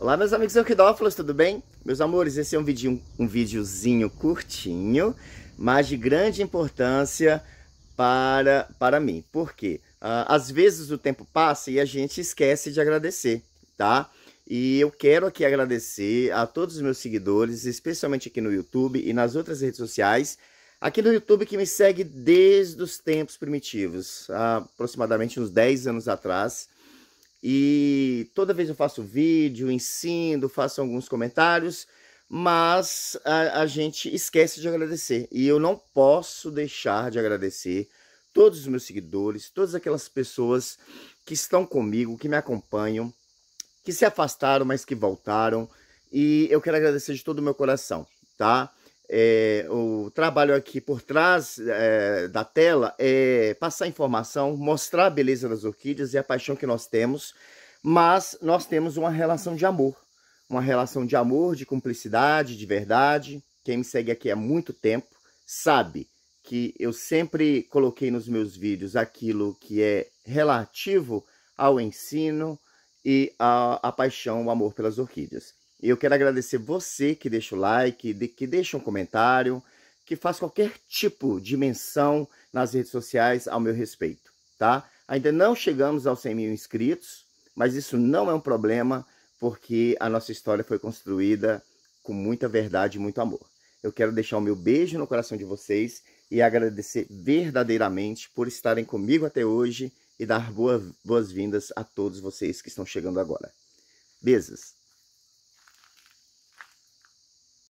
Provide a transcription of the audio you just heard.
Olá meus amigos orquidófilos, tudo bem? Meus amores, esse é um, vídeo, um videozinho curtinho, mas de grande importância para, para mim. Por quê? Uh, às vezes o tempo passa e a gente esquece de agradecer, tá? E eu quero aqui agradecer a todos os meus seguidores, especialmente aqui no YouTube e nas outras redes sociais, aqui no YouTube que me segue desde os tempos primitivos, aproximadamente uns 10 anos atrás, e toda vez eu faço vídeo, ensino, faço alguns comentários, mas a, a gente esquece de agradecer. E eu não posso deixar de agradecer todos os meus seguidores, todas aquelas pessoas que estão comigo, que me acompanham, que se afastaram, mas que voltaram. E eu quero agradecer de todo o meu coração, tá? É, o trabalho aqui por trás é, da tela é passar informação, mostrar a beleza das orquídeas e a paixão que nós temos, mas nós temos uma relação de amor, uma relação de amor, de cumplicidade, de verdade. Quem me segue aqui há muito tempo sabe que eu sempre coloquei nos meus vídeos aquilo que é relativo ao ensino e à paixão, o amor pelas orquídeas. Eu quero agradecer você que deixa o like, que deixa um comentário, que faz qualquer tipo de menção nas redes sociais ao meu respeito, tá? Ainda não chegamos aos 100 mil inscritos, mas isso não é um problema, porque a nossa história foi construída com muita verdade e muito amor. Eu quero deixar o meu beijo no coração de vocês e agradecer verdadeiramente por estarem comigo até hoje e dar boas-vindas a todos vocês que estão chegando agora. Beijos!